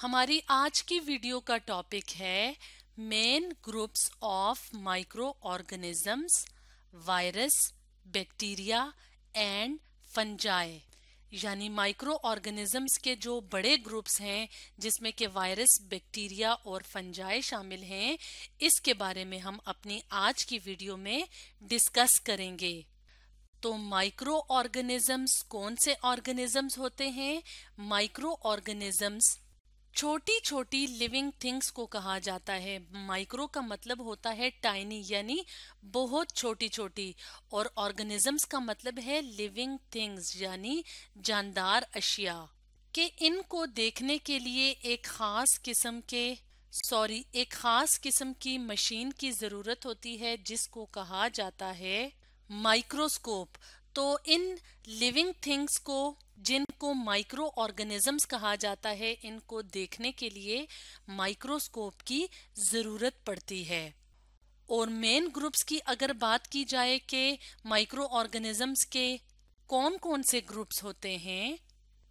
हमारी आज की वीडियो का टॉपिक है main groups of microorganisms virus bacteria and fungi यानी माइक्रो ऑर्गेनिजम्स के जो बड़े ग्रुप्स हैं जिसमें के वायरस बैक्टीरिया और फंजाई शामिल हैं इसके बारे में हम अपनी आज की वीडियो में डिस्कस करेंगे तो माइक्रो ऑर्गेनिजम्स कौन से ऑर्गेनिजम्स होते हैं माइक्रो ऑर्गेनिजम्स छोटी छोटी लिविंग थिंग्स को कहा जाता है माइक्रो का मतलब होता है टाइनी यानी बहुत छोटी छोटी और ऑर्गेनिजम्स का मतलब है लिविंग थिंग्स यानी जानदार अशिया कि इनको देखने के लिए एक खास किस्म के सॉरी एक खास किस्म की मशीन की जरूरत होती है जिसको कहा जाता है माइक्रोस्कोप तो इन लिविंग थिंग्स को जिनको माइक्रो ऑर्गेनिजम्स कहा जाता है इनको देखने के लिए माइक्रोस्कोप की ज़रूरत पड़ती है और मेन ग्रुप्स की अगर बात की जाए कि माइक्रो ऑर्गेनिजम्स के कौन कौन से ग्रुप्स होते हैं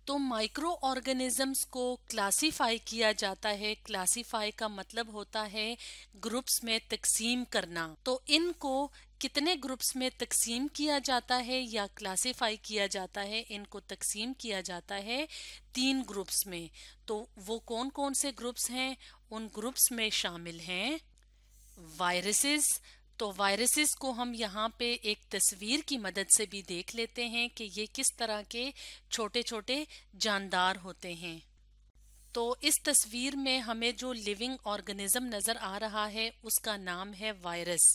तो माइक्रो ऑर्गेनिजम्स को क्लासीफाई किया जाता है क्लासीफाई का मतलब होता है ग्रुप्स में तकसीम करना तो इनको कितने ग्रुप्स में तकसीम किया जाता है या क्लासीफाई किया जाता है इनको तकसीम किया जाता है तीन ग्रुप्स में तो वो कौन कौन से ग्रुप्स हैं उन ग्रुप्स में शामिल हैं वायरसेस तो वायरसेस को हम यहाँ पे एक तस्वीर की मदद से भी देख लेते हैं कि ये किस तरह के छोटे छोटे जानदार होते हैं तो इस तस्वीर में हमें जो लिविंग ऑर्गेनिज्म नज़र आ रहा है उसका नाम है वायरस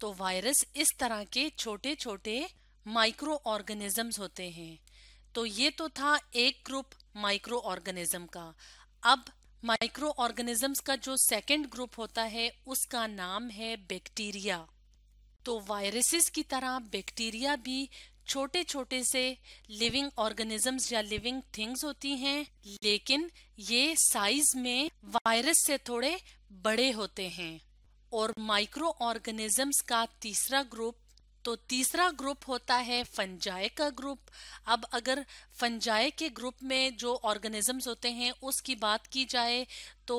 तो वायरस इस तरह के छोटे छोटे माइक्रो ऑर्गेनिजम्स होते हैं तो ये तो था एक ग्रुप माइक्रो ऑर्गेनिज्म का अब माइक्रो ऑर्गेनिजम्स का जो सेकेंड ग्रुप होता है उसका नाम है बैक्टीरिया तो वायरसेस की तरह बैक्टीरिया भी छोटे छोटे से लिविंग ऑर्गेनिजम्स या लिविंग थिंग्स होती हैं लेकिन ये साइज में वायरस से थोड़े बड़े होते हैं और माइक्रो ऑर्गेनिजम्स का तीसरा ग्रुप तो तीसरा ग्रुप होता है फंजाए का ग्रुप अब अगर फंजाए के ग्रुप में जो ऑर्गेनिजम्स होते हैं उसकी बात की जाए तो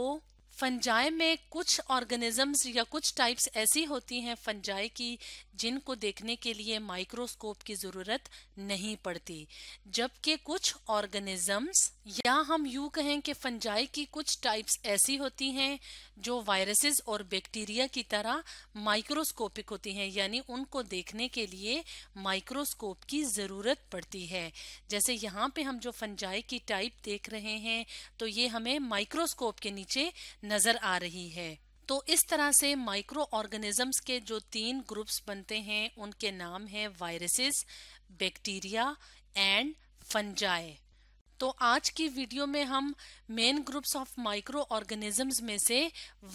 फंजाई में कुछ ऑर्गेनिजम्स या कुछ टाइप्स ऐसी होती हैं फंजाई की जिनको देखने के लिए माइक्रोस्कोप की ज़रूरत नहीं पड़ती जबकि कुछ ऑर्गेनिजम्स या हम यूँ कहें कि फंजाई की कुछ टाइप्स ऐसी होती हैं जो वायरसेस और बैक्टीरिया की तरह माइक्रोस्कोपिक होती हैं यानी उनको देखने के लिए माइक्रोस्कोप की ज़रूरत पड़ती है जैसे यहाँ पे हम जो फंजाई की टाइप देख रहे हैं तो ये हमें माइक्रोस्कोप के नीचे नजर आ रही है तो इस तरह से माइक्रो ऑर्गेनिजम्स के जो तीन ग्रुप्स बनते हैं उनके नाम हैं वायरसेस बैक्टीरिया एंड फंजाए तो आज की वीडियो में हम main groups of microorganisms में से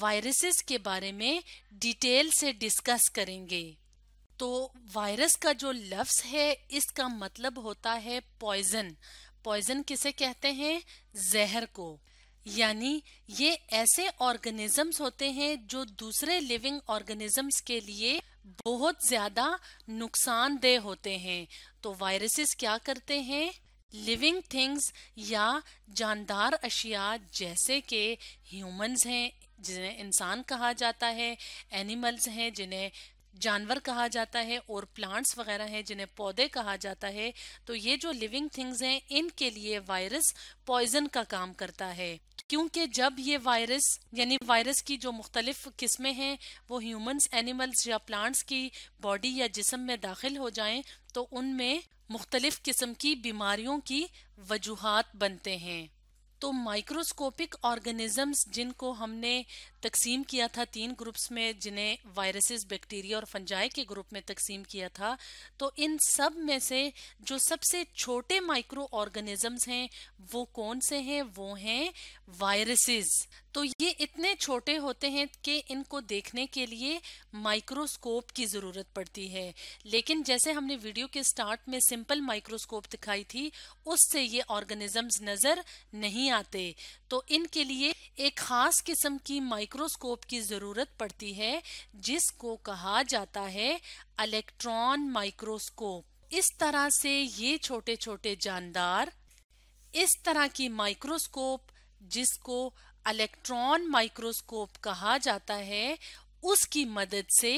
वायरसेस के बारे में डिटेल से डिस्कस करेंगे तो वायरस का जो लफ्स है इसका मतलब होता है पॉइजन पॉइजन किसे कहते हैं जहर को यानी ये ऐसे ऑर्गेनिजम्स होते हैं जो दूसरे लिविंग ऑर्गेनिजम्स के लिए बहुत ज्यादा नुकसानदेह होते हैं तो वायरसेस क्या करते हैं लिविंग थिंग्स या जानदार अशिया जैसे कि ह्यूमंस हैं जिन्हें इंसान कहा जाता है एनिमल्स हैं जिन्हें जानवर कहा जाता है और प्लांट्स वगैरह हैं जिन्हें पौधे कहा जाता है तो ये जो लिविंग थिंग्स हैं इनके लिए वायरस पॉइजन का काम करता है क्योंकि जब ये वायरस यानी वायरस की जो मुख्तलिफ किस्में हैं वो ह्यूमंस एनिमल्स या प्लांट्स की बॉडी या जिसम में दाखिल हो जाएं तो उनमें मुख्तलिफ किस्म की बीमारियों की वजूहत बनते हैं तो माइक्रोस्कोपिक ऑर्गेनिजम्स जिनको हमने तकसीम किया था तीन ग्रुप्स में जिन्हें वायरसेस बैक्टीरिया और फंजाई के ग्रुप में तकसीम किया था तो इन सब में से जो सबसे छोटे माइक्रो ऑर्गेनिजम्स हैं वो कौन से हैं वो हैं वायरसेस तो ये इतने छोटे होते हैं कि इनको देखने के लिए माइक्रोस्कोप की ज़रूरत पड़ती है लेकिन जैसे हमने वीडियो के स्टार्ट में सिंपल माइक्रोस्कोप दिखाई थी उससे ये ऑर्गेनिजम्स नज़र नहीं आते तो इनके लिए एक ख़ास किस्म की माइक्रोस्कोप की ज़रूरत पड़ती है जिसको कहा जाता है अलेक्ट्रॉन माइक्रोस्कोप इस तरह से ये छोटे छोटे जानदार इस तरह की माइक्रोस्कोप जिसको इलेक्ट्रॉन माइक्रोस्कोप कहा जाता है उसकी मदद से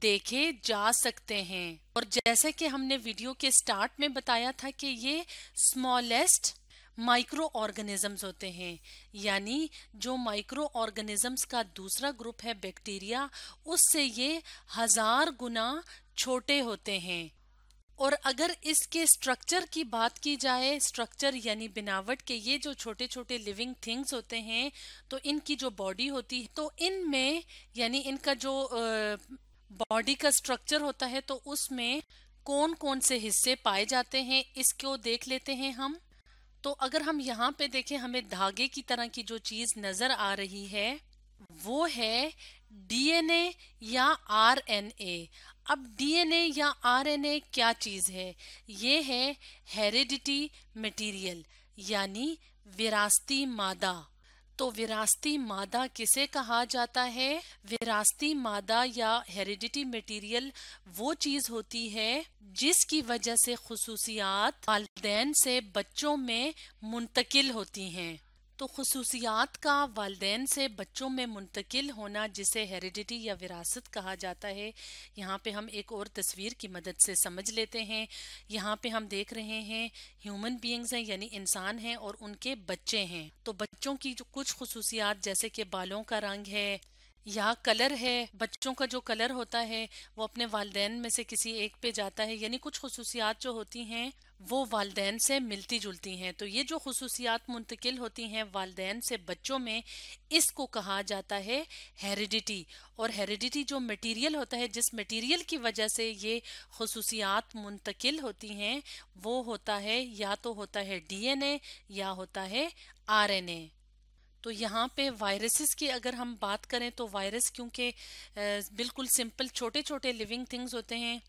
देखे जा सकते हैं और जैसे कि हमने वीडियो के स्टार्ट में बताया था कि ये स्मॉलेस्ट माइक्रो ऑर्गेनिजम्स होते हैं यानी जो माइक्रो ऑर्गेनिजम्स का दूसरा ग्रुप है बैक्टीरिया उससे ये हजार गुना छोटे होते हैं और अगर इसके स्ट्रक्चर की बात की जाए स्ट्रक्चर यानी बनावट के ये जो छोटे छोटे लिविंग थिंग्स होते हैं तो इनकी जो बॉडी होती है तो इनमें यानी इनका जो बॉडी का स्ट्रक्चर होता है तो उसमें कौन कौन से हिस्से पाए जाते हैं इसको देख लेते हैं हम तो अगर हम यहाँ पे देखें हमें धागे की तरह की जो चीज नजर आ रही है वो है डीएनए या आरएनए अब डीएनए या आरएनए क्या चीज है ये है हेरिडिटी मटेरियल यानी विरासती मादा तो विरासती मादा किसे कहा जाता है विरासती मादा या हेरिडिटी मटेरियल वो चीज होती है जिसकी वजह से खसूसियात वालदेन से बच्चों में मुंतकिल होती हैं तो खसूसियात का वालदेन से बच्चों में मुंतकिल होना जिसे हेरिडिटी या विरासत कहा जाता है यहाँ पे हम एक और तस्वीर की मदद से समझ लेते हैं यहाँ पे हम देख रहे हैं ह्यूमन बीइंग्स हैं यानी इंसान हैं और उनके बच्चे हैं तो बच्चों की जो कुछ खसूसियात जैसे कि बालों का रंग है या कलर है बच्चों का जो कलर होता है वो अपने वालदेन में से किसी एक पे जाता है यानी कुछ खसूसियात जो होती हैं वो वालदेन से मिलती जुलती हैं तो ये जो खसूसियात मुंतकिल होती हैं वालदेन से बच्चों में इसको कहा जाता है हेरिडिटी और हेरिडिटी जो मटेरियल होता है जिस मटेरियल की वजह से ये खसूसियात मुंतकिल होती हैं वो होता है या तो होता है डीएनए या होता है आरएनए तो यहाँ पे वायरसेस की अगर हम बात करें तो वायरस क्योंकि बिल्कुल सिंपल छोटे छोटे लिविंग थिंग्स होते हैं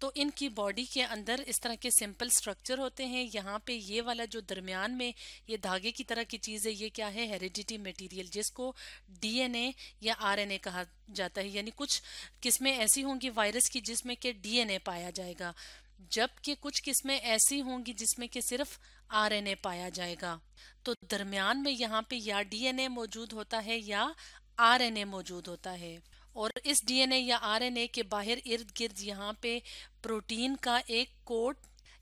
तो इनकी बॉडी के अंदर इस तरह के सिंपल स्ट्रक्चर होते हैं यहाँ पे ये वाला जो दरमियान में ये धागे की तरह की चीज़ है ये क्या है हेरिडिटी मटेरियल जिसको डीएनए या आरएनए कहा जाता है यानी कुछ किस्में ऐसी होंगी वायरस की जिसमें कि डीएनए पाया जाएगा जबकि कुछ किस्में ऐसी होंगी जिसमें कि सिर्फ आरएनए पाया जाएगा तो दरमियान में यहाँ पे या डीएनए मौजूद होता है या आरएनए मौजूद होता है और इस डीएनए या आरएनए के बाहर इर्द गिर्द यहाँ पे प्रोटीन का एक कोट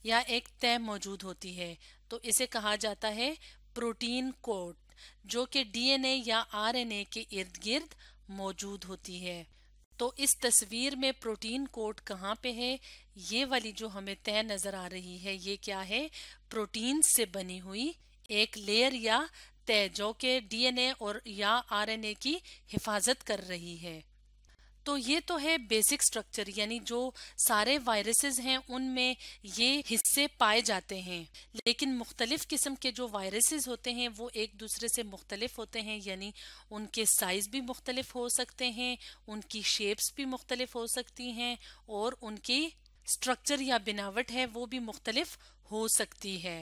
या एक तय मौजूद होती है तो इसे कहा जाता है प्रोटीन कोट जो कि डीएनए या आरएनए के इर्द गिर्द मौजूद होती है तो इस तस्वीर में प्रोटीन कोट कहाँ पे है ये वाली जो हमें तह नजर आ रही है ये क्या है प्रोटीन से बनी हुई एक लेयर या तय जो कि डीएनए और या आरएनए की हिफाजत कर रही है तो ये तो है बेसिक स्ट्रक्चर यानी जो सारे वायरसेस हैं उनमें ये हिस्से पाए जाते हैं लेकिन मुख्तलिफ किस्म के जो वायरसेस होते हैं वो एक दूसरे से मुख्तलिफ होते हैं यानी उनके साइज़ भी मुख्तलिफ हो सकते हैं उनकी शेप्स भी मुख्तलिफ हो सकती हैं और उनकी स्ट्रक्चर या बनावट है वो भी मुख्तलिफ हो सकती है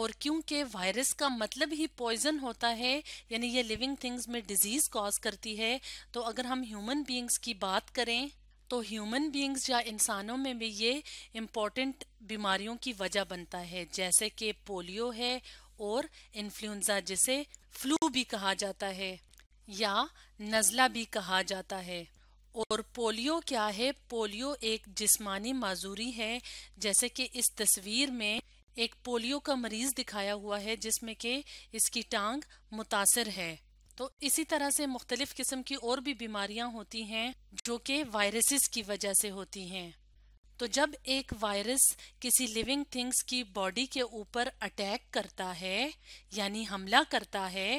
और क्योंकि वायरस का मतलब ही पॉइजन होता है यानी ये लिविंग थिंग्स में डिजीज कॉज करती है तो अगर हम ह्यूमन बींग्स की बात करें तो ह्यूमन बींग्स या इंसानों में भी ये इम्पोर्टेंट बीमारियों की वजह बनता है जैसे कि पोलियो है और इन्फ्लुएंजा जिसे फ्लू भी कहा जाता है या नज़ला भी कहा जाता है और पोलियो क्या है पोलियो एक जिस्मानी माजूरी है जैसे कि इस तस्वीर में एक पोलियो का मरीज दिखाया हुआ है जिसमें कि इसकी टांग मुतासर है तो इसी तरह से मुख्तलिफ किस्म की और भी बीमारियां होती हैं जो कि वायरसेस की वजह से होती हैं तो जब एक वायरस किसी लिविंग थिंग्स की बॉडी के ऊपर अटैक करता है यानी हमला करता है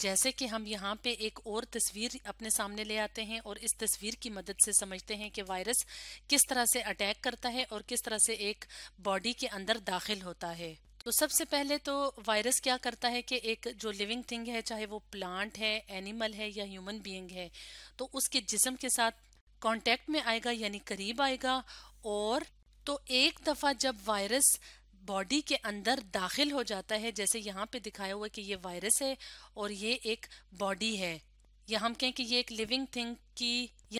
जैसे कि हम यहाँ पे एक और तस्वीर अपने सामने ले आते हैं और इस तस्वीर की मदद से समझते हैं कि वायरस किस तरह से अटैक करता है और किस तरह से एक बॉडी के अंदर दाखिल होता है तो सबसे पहले तो वायरस क्या करता है कि एक जो लिविंग थिंग है चाहे वो प्लांट है एनिमल है या ह्यूमन बीइंग है तो उसके जिस्म के साथ कांटेक्ट में आएगा यानी करीब आएगा और तो एक दफ़ा जब वायरस बॉडी के अंदर दाखिल हो जाता है जैसे यहाँ पे दिखाया हुआ कि ये वायरस है और ये एक बॉडी है या हम कहें कि ये एक लिविंग थिंग की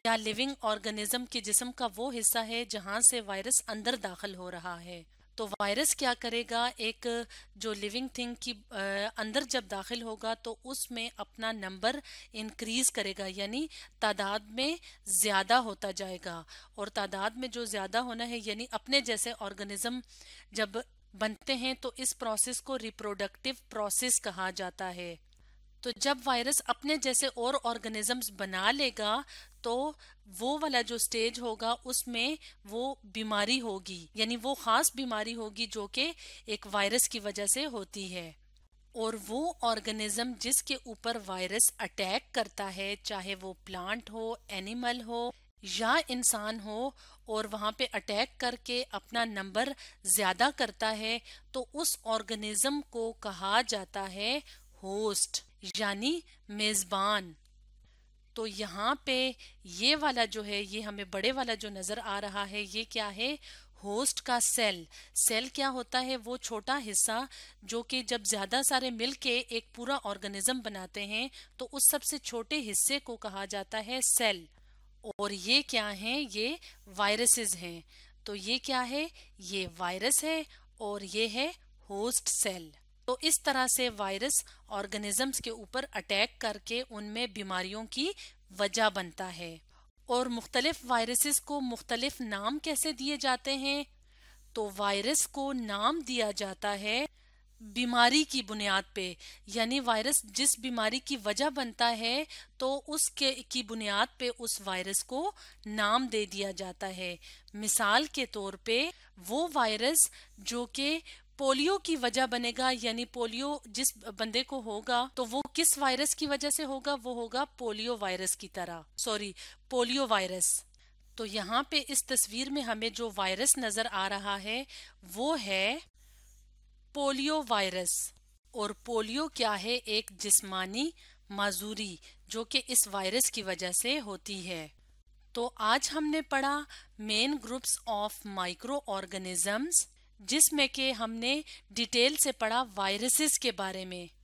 या लिविंग ऑर्गेनिज्म के जिस्म का वो हिस्सा है जहाँ से वायरस अंदर दाखिल हो रहा है तो वायरस क्या करेगा एक जो लिविंग थिंग की अंदर जब दाखिल होगा तो उसमें अपना नंबर इंक्रीज करेगा यानी तादाद में ज़्यादा होता जाएगा और तादाद में जो ज़्यादा होना है यानी अपने जैसे ऑर्गेनिज्म जब बनते हैं तो इस प्रोसेस को रिप्रोडक्टिव प्रोसेस कहा जाता है तो जब वायरस अपने जैसे और ऑर्गेनिजम्स बना लेगा तो वो वाला जो स्टेज होगा उसमें वो बीमारी होगी यानी वो खास बीमारी होगी जो कि एक वायरस की वजह से होती है और वो ऑर्गेनिज्म जिसके ऊपर वायरस अटैक करता है चाहे वो प्लांट हो एनिमल हो या इंसान हो और वहाँ पे अटैक करके अपना नंबर ज़्यादा करता है तो उस ऑर्गेनिज्म को कहा जाता है होस्ट यानी मेज़बान तो यहाँ पे ये वाला जो है ये हमें बड़े वाला जो नज़र आ रहा है ये क्या है होस्ट का सेल सेल क्या होता है वो छोटा हिस्सा जो कि जब ज़्यादा सारे मिल के एक पूरा ऑर्गेनिज्म बनाते हैं तो उस सबसे छोटे हिस्से को कहा जाता है सेल और ये क्या हैं ये वायरसेस हैं तो ये क्या है ये वायरस है और ये है होस्ट सेल तो इस तरह से वायरस ऑर्गेनिजम्स के ऊपर अटैक करके उनमें बीमारियों की वजह बनता है और मुख्तलिफ वायरसेस को मुख्तलिफ नाम कैसे दिए जाते हैं तो वायरस को नाम दिया जाता है बीमारी की बुनियाद पे यानी वायरस जिस बीमारी की वजह बनता है तो उसके की बुनियाद पे उस वायरस को नाम दे दिया जाता है मिसाल के तौर पे वो वायरस जो के पोलियो की वजह बनेगा यानी पोलियो जिस बंदे को होगा तो वो किस वायरस की वजह से होगा वो होगा पोलियो वायरस की तरह सॉरी पोलियो वायरस तो यहाँ पे इस तस्वीर में हमें जो वायरस नजर आ रहा है वो है पोलियो वायरस और पोलियो क्या है एक जिस्मानी माजूरी जो कि इस वायरस की वजह से होती है तो आज हमने पढ़ा main groups of microorganisms जिसमें के हमने डिटेल से पढ़ा वायरसेस के बारे में